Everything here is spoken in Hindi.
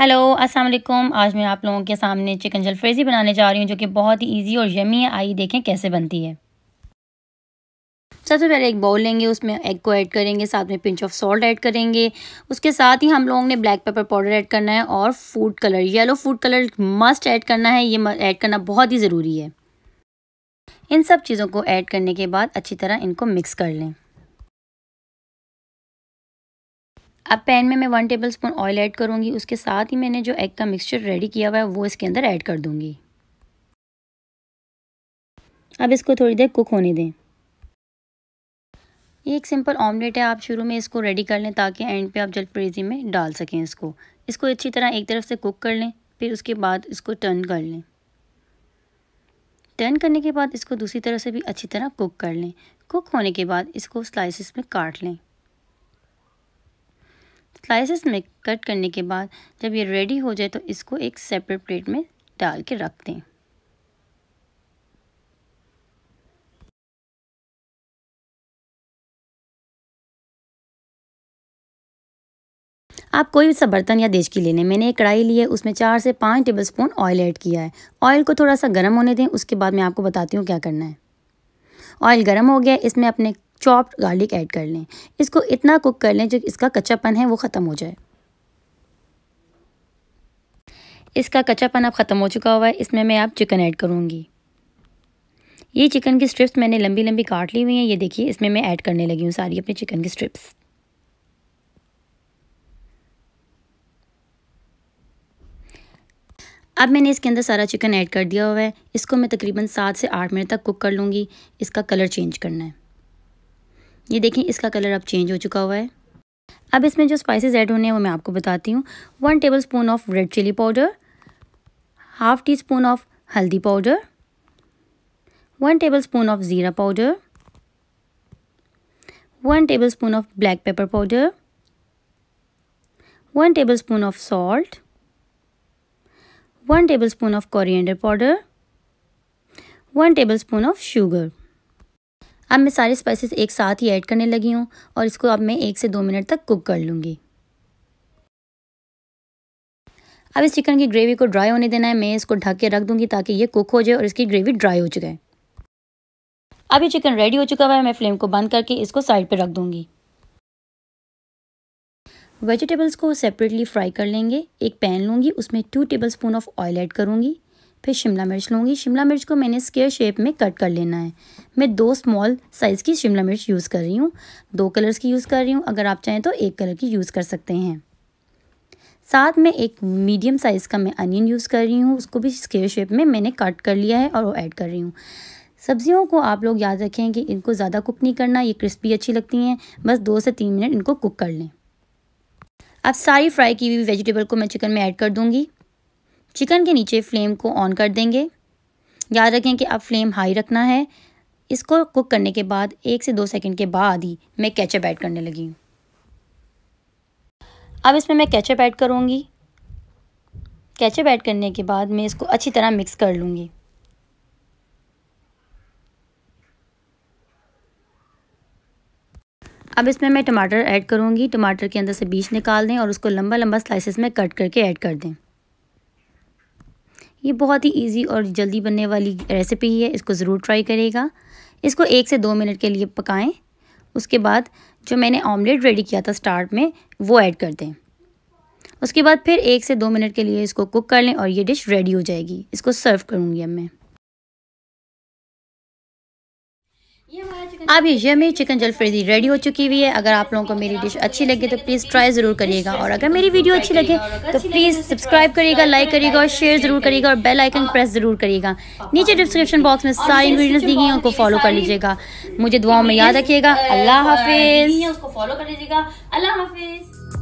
हेलो अस्सलाम वालेकुम आज मैं आप लोगों के सामने चिकन जलफ्रेजी बनाने जा रही हूँ जो कि बहुत ही इजी और यमी है आइए देखें कैसे बनती है सबसे पहले एक बाउल लेंगे उसमें एग को ऐड करेंगे साथ में पिंच ऑफ सॉल्ट ऐड करेंगे उसके साथ ही हम लोगों ने ब्लैक पेपर पाउडर ऐड करना है और food colour yellow food colour must add करना है ये ऐड करना बहुत ही ज़रूरी है इन सब चीज़ों को ऐड करने के बाद अच्छी तरह इनको मिक्स कर लें अब पैन में मैं one tablespoon oil add करूँगी उसके साथ ही मैंने जो एग का मिक्सचर रेडी किया हुआ है वो इसके अंदर ऐड कर दूँगी अब इसको थोड़ी देर कुक होने दें ये एक सिंपल ऑमलेट है आप शुरू में इसको रेडी कर लें ताकि एंड पे आप जलफ्रेजी में डाल सकें इसको इसको अच्छी तरह एक तरफ से कुक कर लें फिर उसके बाद इसको टर्न कर लें टर्न करने के बाद इसको दूसरी तरफ से भी अच्छी तरह कुक कर लें कुक होने के बाद इसको स्लाइसिस में काट लें स्लाइसेस में कट करने के बाद जब ये रेडी हो जाए तो इसको एक सेपरेट प्लेट में डाल के रख दें आप कोई भी सा बर्तन या देश की ले लें मैंने एक कढ़ाई ली है उसमें चार से पाँच टेबल स्पून ऑयल ऐड किया है ऑयल को थोड़ा सा गर्म होने दें उसके बाद मैं आपको बताती हूँ क्या करना है ऑयल गर्म हो गया इसमें अपने चॉप्ड गार्लिक ऐड कर लें इसको इतना कुक कर लें जो इसका कच्चापन है वो ख़त्म हो जाए इसका कच्चापन अब ख़त्म हो चुका हुआ है इसमें मैं आप चिकन ऐड करूँगी ये चिकन की स्ट्रिप्स मैंने लंबी लंबी काट ली हुई हैं ये देखिए इसमें मैं ऐड करने लगी हूँ सारी अपने चिकन की स्ट्रिप्स अब मैंने इसके अंदर सारा चिकन ऐड कर दिया हुआ है इसको मैं तकरीबन सात से आठ मिनट तक कुक कर लूँगी इसका कलर चेंज करना है ये देखें इसका कलर अब चेंज हो चुका हुआ है अब इसमें जो स्पाइसेस ऐड होने हैं वो मैं आपको बताती हूँ one tablespoon of red chilli powder half teaspoon of haldi powder one tablespoon of jeera powder one tablespoon of black pepper powder one tablespoon of salt one tablespoon of coriander powder one tablespoon of sugar अब मैं सारे स्पाइसेस एक साथ ही ऐड करने लगी हूँ और इसको अब मैं एक से दो मिनट तक कुक कर लूँगी अब इस चिकन की ग्रेवी को ड्राई होने देना है मैं इसको ढक के रख दूँगी ताकि ये कुक हो जाए और इसकी ग्रेवी ड्राई हो चुके अब ये चिकन रेडी हो चुका हुआ है मैं फ्लेम को बंद करके इसको साइड पर रख दूँगी वेजिटेबल्स को सेपरेटली फ्राई कर लेंगे एक पैन लूँगी उसमें two tablespoon of oil add करूँगी फिर शिमला मिर्च लूँगी शिमला मिर्च को मैंने स्केयर शेप में कट कर लेना है मैं दो स्मॉल साइज़ की शिमला मिर्च यूज़ कर रही हूँ दो कलर्स की यूज़ कर रही हूँ अगर आप चाहें तो एक कलर की यूज़ कर सकते हैं साथ में एक मीडियम साइज़ का मैं अनियन यूज़ कर रही हूँ उसको भी स्केयर शेप में मैंने कट कर लिया है और वो ऐड कर रही हूँ सब्जियों को आप लोग याद रखें कि इनको ज़्यादा कुक नहीं करना ये क्रिस्पी अच्छी लगती हैं बस दो से तीन मिनट इनको कुक कर लें अब सारी फ्राई की हुई वेजिटेबल को मैं चिकन में ऐड कर दूँगी चिकन के नीचे फ्लेम को ऑन कर देंगे याद रखें कि अब फ्लेम हाई रखना है इसको कुक करने के बाद एक से दो सेकंड के बाद ही मैं केचप ऐड करने लगी हूँ अब इसमें मैं केचप ऐड करूँगी केचप ऐड करने के बाद मैं इसको अच्छी तरह मिक्स कर लूँगी अब इसमें मैं टमाटर ऐड करूँगी टमाटर के अंदर से बीज निकाल दें और उसको लंबा लंबा स्लाइसिस में कट करके ऐड कर दें ये बहुत ही इजी और जल्दी बनने वाली रेसिपी है इसको ज़रूर ट्राई करेगा इसको एक से दो मिनट के लिए पकाएं उसके बाद जो मैंने ऑमलेट रेडी किया था स्टार्ट में वो ऐड कर दें उसके बाद फिर एक से दो मिनट के लिए इसको कुक कर लें और ये डिश रेडी हो जाएगी इसको सर्व करूँगी अब मैं अब ये यमी चिकन जलफ्रेजी रेडी हो चुकी हुई है अगर आप लोगों को मेरी डिश अच्छी लगे तो प्लीज़ ट्राई ज़रूर करिएगा और अगर मेरी वीडियो अच्छी लगे तो प्लीज़ सब्सक्राइब करिएगा लाइक करिएगा और शेयर ज़रूर करिएगा और बेल आइकन प्रेस ज़रूर करिएगा नीचे डिस्क्रिप्शन बॉक्स में सारी इंग्रीडियंट्स दी गई हैं उनको फॉलो कर लीजिएगा मुझे दुआओं में याद रखिएगा अल्लाह हाफिज़ उसको फॉलो कर लीजिएगा अल्लाह हाफिज़